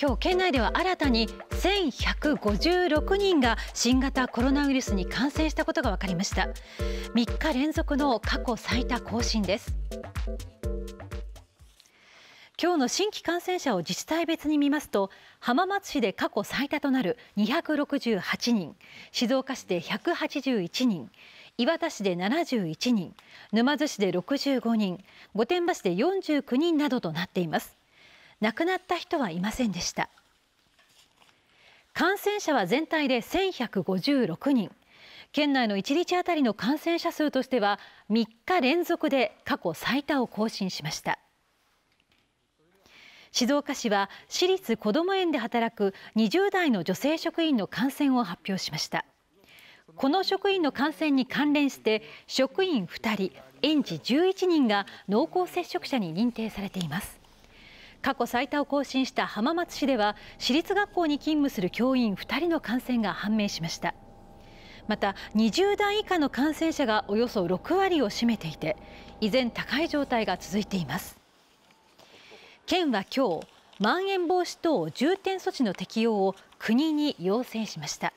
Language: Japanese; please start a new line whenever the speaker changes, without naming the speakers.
今日県内では新たに1156人が新型コロナウイルスに感染したことが分かりました3日連続の過去最多更新です今日の新規感染者を自治体別に見ますと浜松市で過去最多となる268人静岡市で181人磐田市で71人沼津市で65人御殿場市で49人などとなっています亡くなった人はいませんでした感染者は全体で1156人県内の1日あたりの感染者数としては3日連続で過去最多を更新しました静岡市は私立こども園で働く20代の女性職員の感染を発表しましたこの職員の感染に関連して職員2人園児11人が濃厚接触者に認定されています過去最多を更新した浜松市では私立学校に勤務する教員2人の感染が判明しましたまた20代以下の感染者がおよそ6割を占めていて依然高い状態が続いています県は今日まん延防止等重点措置の適用を国に要請しました